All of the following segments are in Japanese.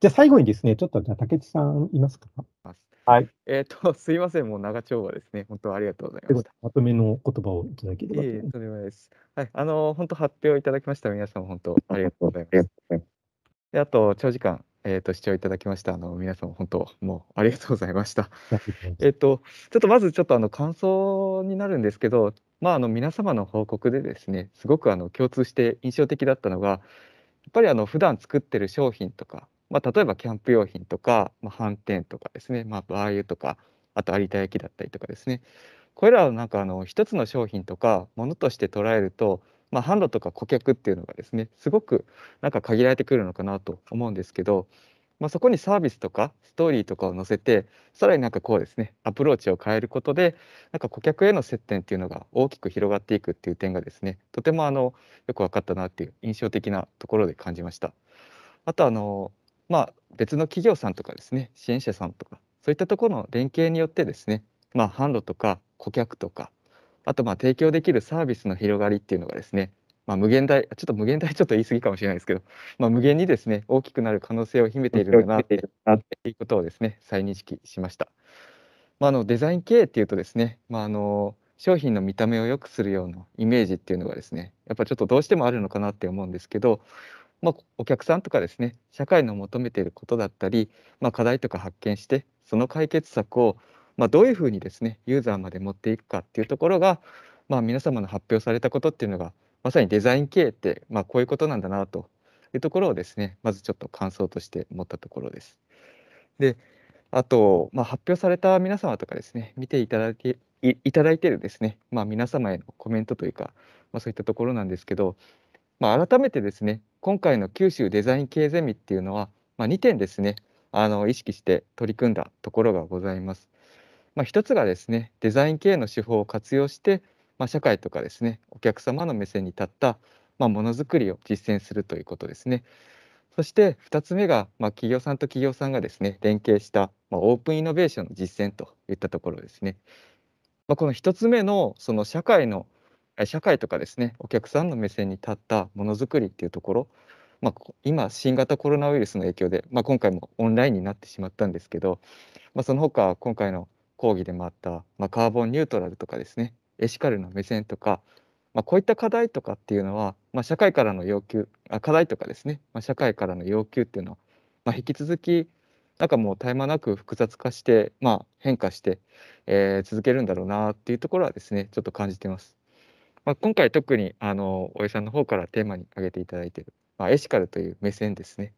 じゃあ最後にですね、ちょっとじゃあ竹内さんいますかはい。えっ、ー、と、すいません、もう長丁場ですね。本当ありがとうございます。まとめの言葉をいただければいいと思います。はい、あの、本当発表いただきました。皆さん、本当ありがとうございます。であと、長時間、えっ、ー、と、視聴いただきました。あの、皆さん、本当もうありがとうございました。えっと、ちょっとまず、ちょっとあの、感想になるんですけど、まあ、あの、皆様の報告でですね、すごくあの、共通して印象的だったのが、やっぱりあの、普段作ってる商品とか、まあ、例えばキャンプ用品とか、まあ、飯とかですね、まあ、バー油とか、あと有田焼だったりとかですね、これらをなんかあの一つの商品とかものとして捉えると、まあ、販路とか顧客っていうのがですね、すごくなんか限られてくるのかなと思うんですけど、まあ、そこにサービスとかストーリーとかを載せて、さらになんかこうですね、アプローチを変えることで、なんか顧客への接点っていうのが大きく広がっていくっていう点がですね、とてもあのよく分かったなっていう印象的なところで感じました。あとあのまあ、別の企業さんとかですね支援者さんとかそういったところの連携によってですね、まあ、販路とか顧客とかあとまあ提供できるサービスの広がりっていうのがですね、まあ、無限大ちょっと無限大ちょっと言い過ぎかもしれないですけど、まあ、無限にですね大きくなる可能性を秘めているんだなっていうことをですね再認識しました。まあ、あのデザイン経営っていうとですね、まあ、あの商品の見た目を良くするようなイメージっていうのがですねやっぱちょっとどうしてもあるのかなって思うんですけどまあ、お客さんとかですね社会の求めていることだったり、まあ、課題とか発見してその解決策を、まあ、どういうふうにですねユーザーまで持っていくかっていうところが、まあ、皆様の発表されたことっていうのがまさにデザイン経営って、まあ、こういうことなんだなというところをですねまずちょっと感想として持ったところです。であと、まあ、発表された皆様とかですね見ていただきいただいてるですね、まあ、皆様へのコメントというか、まあ、そういったところなんですけど、まあ、改めてですね今回の九州デザイン系ゼミっていうのは、まあ、2点ですねあの意識して取り組んだところがございます。まあ、1つがですねデザイン系の手法を活用して、まあ、社会とかですねお客様の目線に立った、まあ、ものづくりを実践するということですね。そして2つ目が、まあ、企業さんと企業さんがですね連携した、まあ、オープンイノベーションの実践といったところですね。まあ、この1つ目のその社会の社会とかですねお客さんの目線に立ったものづくりっていうところ、まあ、今新型コロナウイルスの影響で、まあ、今回もオンラインになってしまったんですけど、まあ、その他今回の講義でもあった、まあ、カーボンニュートラルとかですねエシカルな目線とか、まあ、こういった課題とかっていうのは、まあ、社会からの要求あ課題とかですね、まあ、社会からの要求っていうのは、まあ、引き続きなんかもう絶え間なく複雑化して、まあ、変化して、えー、続けるんだろうなっていうところはですねちょっと感じてます。まあ、今回特にあの大江さんの方からテーマに挙げていただいている、まあ、エシカルという目線ですね。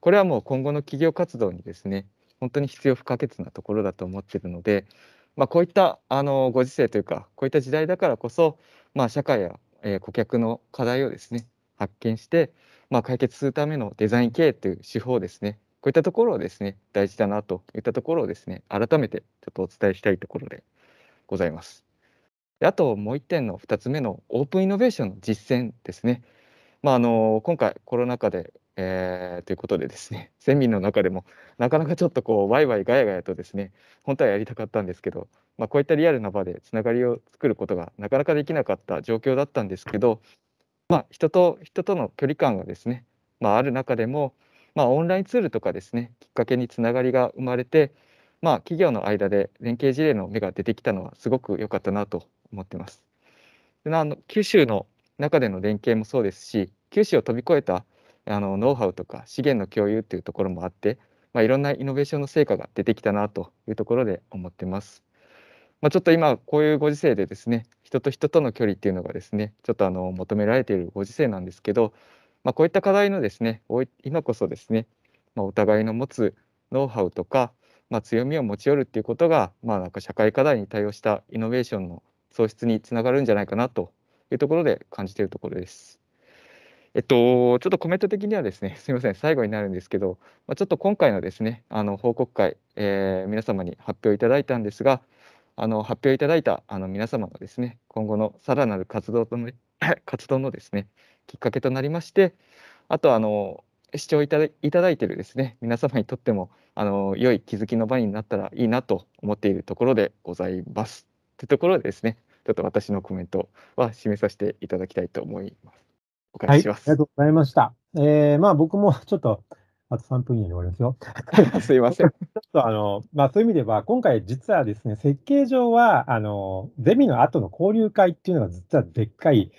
これはもう今後の企業活動にですね本当に必要不可欠なところだと思っているので、まあ、こういったあのご時世というかこういった時代だからこそ、まあ、社会や、えー、顧客の課題をですね発見して、まあ、解決するためのデザイン経営という手法ですねこういったところをですね大事だなといったところをですね改めてちょっとお伝えしたいところでございます。あともう1点の2つ目のオープンイノベーションの実践ですね。まあ、あの今回コロナ禍で、えー、ということでですね セミの中でもなかなかちょっとこうワイワイガヤガヤとですね本当はやりたかったんですけど、まあ、こういったリアルな場でつながりを作ることがなかなかできなかった状況だったんですけど、まあ、人と人との距離感がですね、まあ、ある中でも、まあ、オンラインツールとかですねきっかけにつながりが生まれてまあ、企業の間で連携事例の目が出てきたのはすごく良かったなと思ってます。であの九州の中での連携もそうですし九州を飛び越えたあのノウハウとか資源の共有っていうところもあって、まあ、いろんなイノベーションの成果が出てきたなというところで思ってます。まあ、ちょっと今こういうご時世でですね人と人との距離っていうのがですねちょっとあの求められているご時世なんですけど、まあ、こういった課題のですね今こそですね、まあ、お互いの持つノウハウとかまあ、強みを持ち寄るっていうことが、まあ、なんか社会課題に対応したイノベーションの創出につながるんじゃないかなというところで感じているところです。えっと、ちょっとコメント的にはですね、すみません、最後になるんですけど、まあ、ちょっと今回のですね、あの報告会、えー、皆様に発表いただいたんですが、あの発表いただいたあの皆様のですね、今後のさらなる活動との 活動のですね、きっかけとなりまして、あとあの視聴いただいているですね、皆様にとってもあの良い気づきの場になったらいいなと思っているところでございます。というところでですね、ちょっと私のコメントは締めさせていただきたいと思います。お返しします、はい。ありがとうございました。えー、まあ僕もちょっとあと3分以内に終わりますよ。すいません。ちょっとあの、まあ、そういう意味では、今回実はですね、設計上は、あの、ゼミの後の交流会っていうのが実はでっかい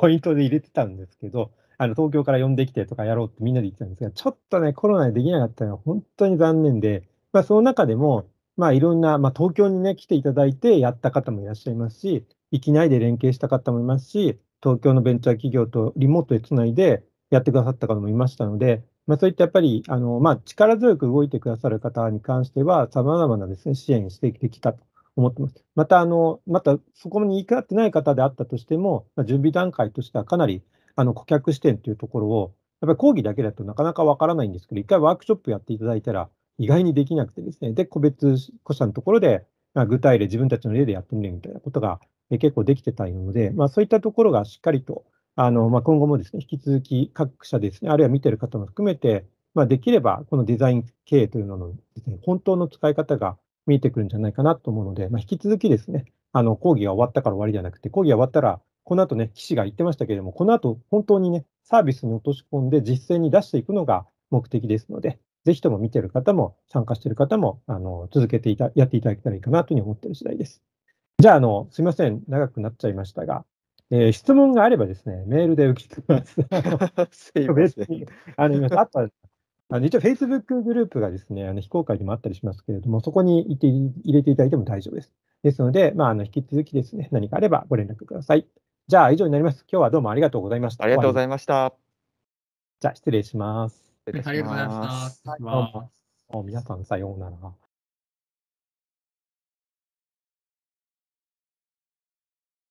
ポイントで入れてたんですけど、あの東京から呼んできてとかやろうってみんなで言ってたんですが、ちょっとね、コロナでできなかったのは本当に残念で、まあ、その中でも、まあ、いろんな、まあ、東京にね、来ていただいてやった方もいらっしゃいますし、域内で連携した方もいますし、東京のベンチャー企業とリモートでつないでやってくださった方もいましたので、まあ、そういったやっぱりあの、まあ、力強く動いてくださる方に関しては、さまざまなです、ね、支援してきたと思ってます。また、あのまたそこにかってない方であったとしても、まあ、準備段階としてはかなりあの顧客視点というところを、やっぱり講義だけだとなかなかわからないんですけど、一回ワークショップやっていただいたら、意外にできなくてですね、で、個別個者のところで、まあ、具体例、自分たちの例でやってみるみたいなことが結構できてたので、まあ、そういったところがしっかりと、あのまあ、今後もですね、引き続き各社ですね、あるいは見てる方も含めて、まあ、できればこのデザイン経営というののです、ね、本当の使い方が見えてくるんじゃないかなと思うので、まあ、引き続きですね、あの講義が終わったから終わりじゃなくて、講義が終わったらこの後ね、騎士が言ってましたけれども、この後本当にね、サービスに落とし込んで実践に出していくのが目的ですので、ぜひとも見てる方も、参加してる方も、あの、続けていた、やっていただけたらいいかなというふうに思ってる次第です。じゃあ、あの、すいません、長くなっちゃいましたが、えー、質問があればですね、メールで受け付けます。すいません。あの、ああの一応、Facebook グループがですね、あの非公開にもあったりしますけれども、そこにいて入れていただいても大丈夫です。ですので、まあ、あの引き続きですね、何かあればご連絡ください。じゃあ、以上になります。今日はどうもありがとうございました。ありがとうございました。じゃあ、失礼します。ありがとうございました。どうも皆さん、さようなら。